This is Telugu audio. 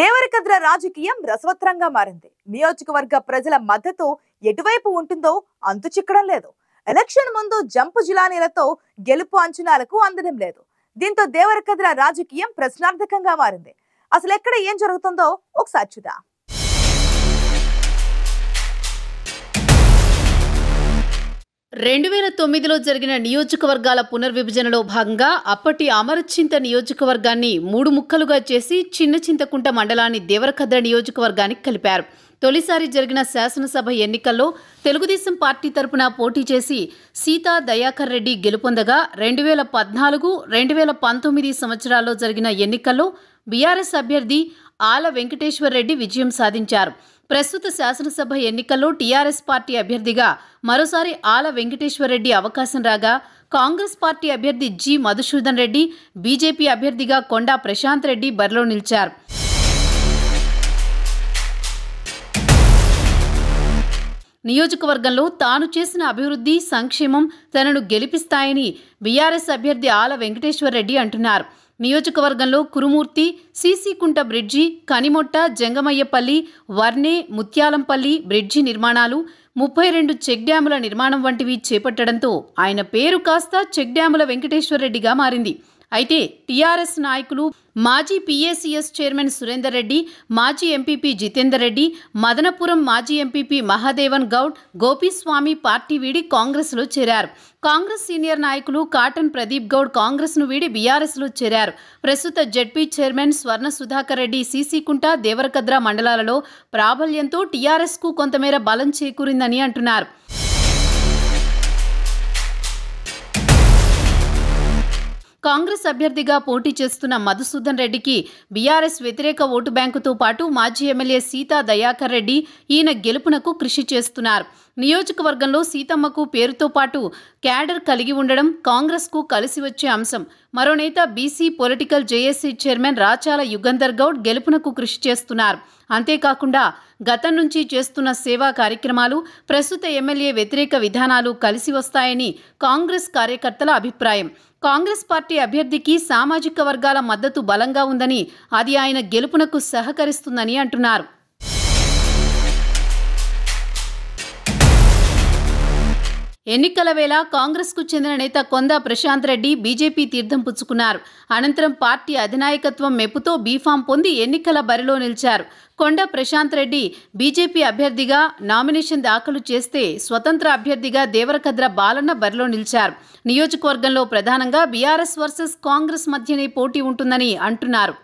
దేవరకద్ర రాజకీయం రసవత్రంగా మారింది నియోజకవర్గ ప్రజల మద్దతు ఎటువైపు ఉంటుందో అంతు చిక్కడం లేదు ఎలక్షన్ ముందు జంపు జిలానీలతో గెలుపు అంచనాలకు అందడం లేదు దీంతో దేవరకద్ర రాజకీయం ప్రశ్నార్థకంగా మారింది అసలు ఎక్కడ ఏం జరుగుతుందో ఒకసారి చూద్దాం రెండు వేల తొమ్మిదిలో జరిగిన నియోజకవర్గాల పునర్విభజనలో భాగంగా అప్పటి అమరచింత నియోజకవర్గాన్ని మూడు ముక్కలుగా చేసి చిన్న చింతకుంట మండలాన్ని దేవరకద్ర నియోజకవర్గానికి కలిపారు తొలిసారి జరిగిన శాసనసభ ఎన్నికల్లో తెలుగుదేశం పార్టీ తరపున పోటీ చేసి సీతా దయాకర్ రెడ్డి గెలుపొందగా రెండు వేల పద్నాలుగు రెండు వేల పంతొమ్మిది సంవత్సరాల్లో జరిగిన ఎన్నికల్లో బీఆర్ఎస్ అభ్యర్థి ఆల వెంకటేశ్వర్ రెడ్డి విజయం సాధించారు ప్రస్తుత శాసనసభ ఎన్నికల్లో టీఆర్ఎస్ పార్టీ అభ్యర్థిగా మరోసారి ఆల వెంకటేశ్వరరెడ్డి అవకాశం రాగా కాంగ్రెస్ పార్టీ అభ్యర్థి జి మధుసూదన్ రెడ్డి బీజేపీ అభ్యర్థిగా కొండా ప్రశాంత్ రెడ్డి బరిలో నిలిచారు నియోజకవర్గంలో తాను చేసిన అభివృద్ధి సంక్షేమం తనను గెలిపిస్తాయని బీఆర్ఎస్ అభ్యర్థి ఆల వెంకటేశ్వరరెడ్డి అంటున్నారు నియోజకవర్గంలో కురుమూర్తి సీసీకుంట బ్రిడ్జి కనిమొట్ట జంగమయ్యపల్లి వర్నే ముత్యాలంపల్లి బ్రిడ్జి నిర్మాణాలు ముప్పై రెండు చెక్ డ్యాముల నిర్మాణం వంటివి చేపట్టడంతో ఆయన పేరు కాస్త చెక్ డ్యాముల వెంకటేశ్వరరెడ్డిగా మారింది అయితే టీఆర్ఎస్ నాయకులు మాజీ పీఏసీఎస్ చైర్మన్ సురేందర్ రెడ్డి మాజీ ఎంపీపీ జితేందర్ రెడ్డి మదనపురం మాజీ ఎంపీపీ మహాదేవన్ గౌడ్ గోపీస్వామి పార్టీ వీడి కాంగ్రెస్లో చేరారు కాంగ్రెస్ సీనియర్ నాయకులు కాటన్ ప్రదీప్ గౌడ్ కాంగ్రెస్ను వీడి బీఆర్ఎస్లో చేరారు ప్రస్తుత జడ్పీ చైర్మన్ స్వర్ణ సుధాకర్ రెడ్డి సీసీకుంట దేవరకద్ర మండలాలలో ప్రాబల్యంతో టీఆర్ఎస్కు కొంతమేర బలం చేకూరిందని అంటున్నారు కాంగ్రెస్ అభ్యర్థిగా పోటీ చేస్తున్న మధుసూదన్ రెడ్డికి బీఆర్ఎస్ వ్యతిరేక ఓటు బ్యాంకుతో పాటు మాజీ ఎమ్మెల్యే సీతా దయాకర్ రెడ్డి ఈయన గెలుపునకు కృషి చేస్తున్నారు నియోజకవర్గంలో సీతమ్మకు పేరుతో పాటు క్యాడర్ కలిగి ఉండడం కాంగ్రెస్కు కలిసి వచ్చే అంశం మరో నేత BC political JAC chairman Rachala Yugandhar Goud గెలుపునకు కృషి చేస్తున్నారు అంతేకాకుండా గతం నుంచి చేస్తున్న సేవా కార్యక్రమాలు ప్రస్తుత ఎమ్మెల్యే వ్యతిరేక విధానాలు కలిసి వస్తాయని కాంగ్రెస్ కార్యకర్తల అభిప్రాయం కాంగ్రెస్ పార్టీ అభ్యర్థికి సామాజిక వర్గాల మద్దతు బలంగా ఉందని అది ఆయన గెలుపునకు సహకరిస్తుందని అంటున్నారు ఎన్నికల వేళ కాంగ్రెస్కు చెందిన నేత కొంద ప్రశాంత్ రెడ్డి బీజేపీ తీర్థం పుచ్చుకున్నారు అనంతరం పార్టీ అధినాయకత్వం మెప్పుతో బీఫామ్ పొంది ఎన్నికల బరిలో నిలిచారు కొండ ప్రశాంత్ రెడ్డి బీజేపీ అభ్యర్థిగా నామినేషన్ దాఖలు చేస్తే స్వతంత్ర అభ్యర్థిగా దేవరకద్ర బాలన్న బరిలో నిలిచారు నియోజకవర్గంలో ప్రధానంగా బీఆర్ఎస్ వర్సెస్ కాంగ్రెస్ మధ్యనే పోటీ ఉంటుందని అంటున్నారు